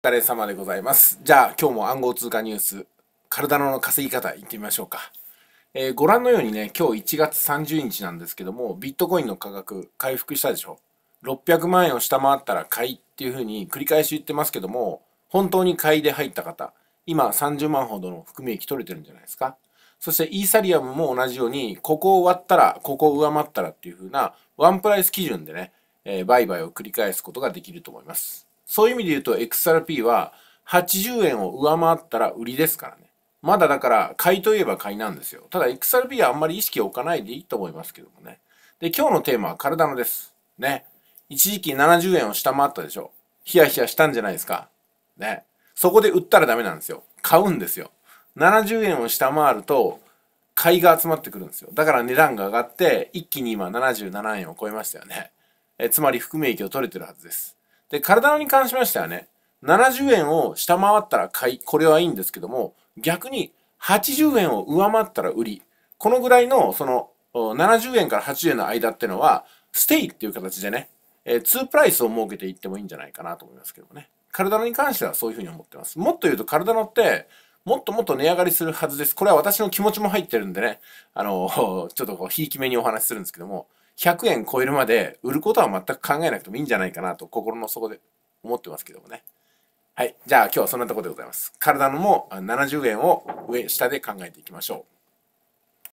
お疲れ様でございます。じゃあ今日も暗号通貨ニュース、体の稼ぎ方いってみましょうか。えー、ご覧のようにね、今日1月30日なんですけども、ビットコインの価格回復したでしょ。600万円を下回ったら買いっていうふうに繰り返し言ってますけども、本当に買いで入った方、今30万ほどの含み益取れてるんじゃないですか。そしてイーサリアムも同じように、ここを割ったら、ここを上回ったらっていうふうな、ワンプライス基準でね、えー、売買を繰り返すことができると思います。そういう意味で言うと XRP は80円を上回ったら売りですからね。まだだから買いといえば買いなんですよ。ただ XRP はあんまり意識を置かないでいいと思いますけどもね。で、今日のテーマはカルダノです。ね。一時期70円を下回ったでしょ。ヒヤヒヤしたんじゃないですか。ね。そこで売ったらダメなんですよ。買うんですよ。70円を下回ると、買いが集まってくるんですよ。だから値段が上がって、一気に今77円を超えましたよね。えつまり含み益を取れてるはずです。で、体に関しましてはね、70円を下回ったら買い、これはいいんですけども、逆に80円を上回ったら売り。このぐらいの、その、70円から80円の間っていうのは、ステイっていう形でね、えー、2プライスを設けていってもいいんじゃないかなと思いますけどもね。体に関してはそういうふうに思ってます。もっと言うと体のって、もっともっと値上がりするはずです。これは私の気持ちも入ってるんでね、あの、ちょっとこう、ひいき目にお話しするんですけども、100円超えるまで売ることは全く考えなくてもいいんじゃないかなと心の底で思ってますけどもね。はい。じゃあ今日はそんなところでございます。体のも70円を上、下で考えていきましょう。